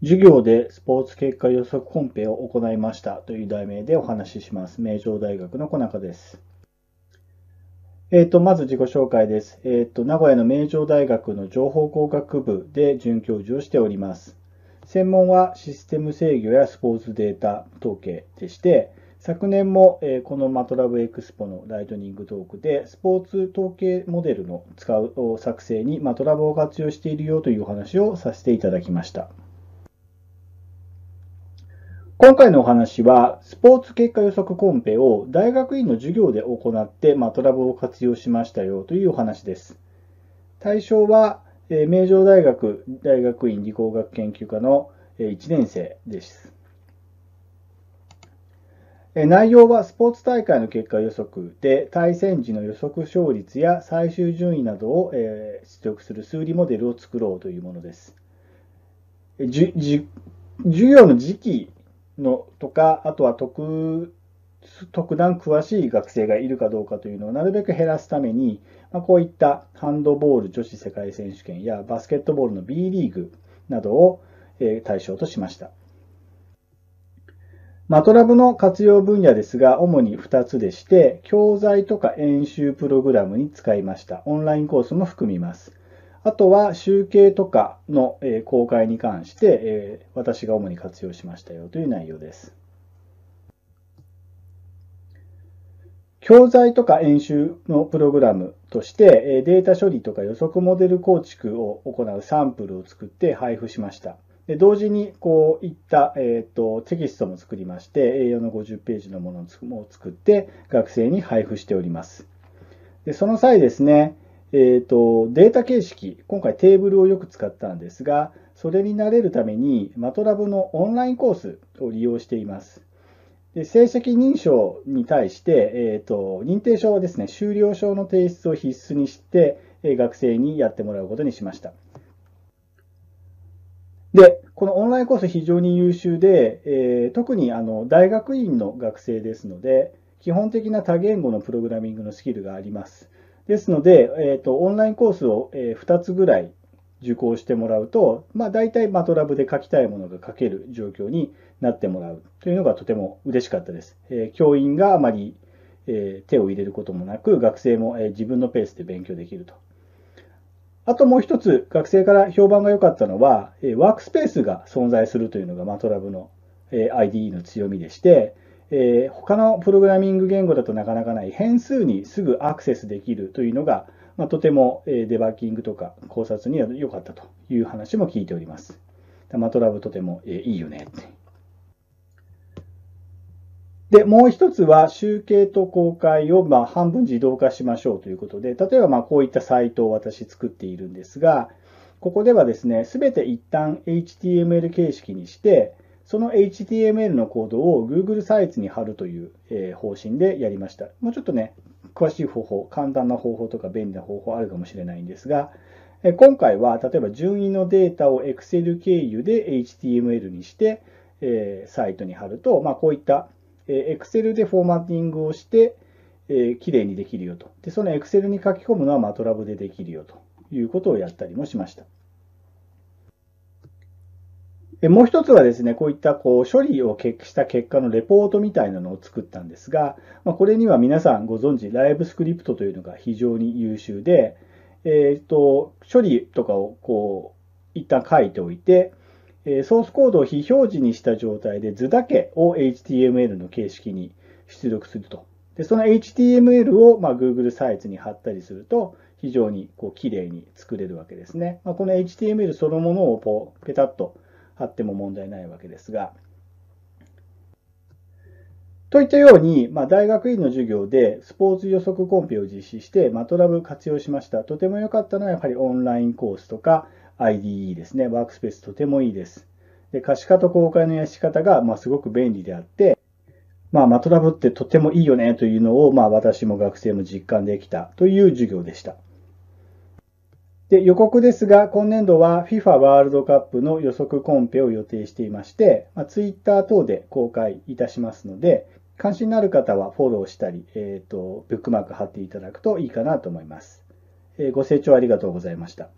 授業でスポーツ結果予測コンペを行いましたという題名でお話しします。名城大学の小中です。えっ、ー、と、まず自己紹介です。えっ、ー、と、名古屋の名城大学の情報工学部で准教授をしております。専門はシステム制御やスポーツデータ統計でして、昨年もこのマトラブエクスポのライトニングトークで、スポーツ統計モデルの使う作成にマトラブを活用しているよというお話をさせていただきました。今回のお話は、スポーツ結果予測コンペを大学院の授業で行って、まあ、トラブを活用しましたよというお話です。対象は、え名城大学大学院理工学研究科の、え1年生です、え内容はスポーツ大会の結果予測で、対戦時の予測勝率や最終順位などを、え出力する数理モデルを作ろうというものです。授業の時期のとか、あとは特、特段詳しい学生がいるかどうかというのをなるべく減らすために、まあ、こういったハンドボール女子世界選手権やバスケットボールの B リーグなどを、え対象としました。マトラブの活用分野ですが、主に2つでして、教材とか演習プログラムに使いました。オンラインコースも含みます。あとは集計とかの公開に関して、私が主に活用しましたよという内容です。教材とか演習のプログラムとしてデータ処理とか予測モデル構築を行うサンプルを作って配布しました。で同時にこういった、えーと、テキストも作りまして A4 の50ページのものを作って学生に配布しております。でその際ですね、えーと、データ形式、今回テーブルをよく使ったんですが、それに慣れるためにマトラブのオンラインコースを利用しています。で成績認証に対して、えーと、認定証ですね、修了証の提出を必須にして、え学生にやってもらうことにしました。で、このオンラインコース非常に優秀で、えー、特にあの大学院の学生ですので、基本的な多言語のプログラミングのスキルがあります。ですので、えーと、オンラインコースを、えー、2つぐらい受講してもらうと、まあ、大体マトラブで書きたいものが書ける状況になってもらうというのがとても嬉しかったです。えー、教員があまり、えー、手を入れることもなく、学生も、え自分のペースで勉強できると。あともう一つ、学生から評判が良かったのは、えワークスペースが存在するというのがマトラブの、え IDE の強みでして、えー、他のプログラミング言語だとなかなかない変数にすぐアクセスできるというのが、まあ、とてもデバッキングとか考察には良かったという話も聞いております。マトラブとてもいいよねって。で、もう一つは集計と公開をま半分自動化しましょうということで、例えばまこういったサイトを私作っているんですが、ここではですね、すべて一旦 HTML 形式にして、その HTML のコードを Google サイズに貼るという、え方針でやりました。もうちょっとね、詳しい方法、簡単な方法とか便利な方法あるかもしれないんですが、え今回は例えば順位のデータを Excel 経由で HTML にして、えサイトに貼ると、まあ、こういった、え Excel でフォーマティングをして、え綺麗にできるよと。で、その Excel に書き込むのは t トラブでできるよということをやったりもしました。えもう一つはですね、こういったこう処理をした結果のレポートみたいなのを作ったんですが、まあ、これには皆さんご存知、ライブスクリプトというのが非常に優秀で、えっ、ー、と、処理とかをこう、一旦書いておいて、えソースコードを非表示にした状態で図だけを HTML の形式に出力すると。でその HTML を、ま Google サイズに貼ったりすると、非常にこう綺麗に作れるわけですね。まあ、この HTML そのものをこうペタッと貼っても問題ないわけですが。といったように、まあ、大学院の授業でスポーツ予測コンペを実施して、マトラブ活用しました。とても良かったのは、やはりオンラインコースとか IDE ですね。ワークスペースとてもいいです。で可視化と公開のやし方が、まあ、すごく便利であって、まあ、マトラブってとてもいいよねというのを、まあ、私も学生も実感できたという授業でした。で予告ですが、今年度は FIFA ワールドカップの予測コンペを予定していまして、まあ、Twitter 等で公開いたしますので、関心のある方はフォローしたり、えーと、ブックマーク貼っていただくといいかなと思います。えー、ご清聴ありがとうございました。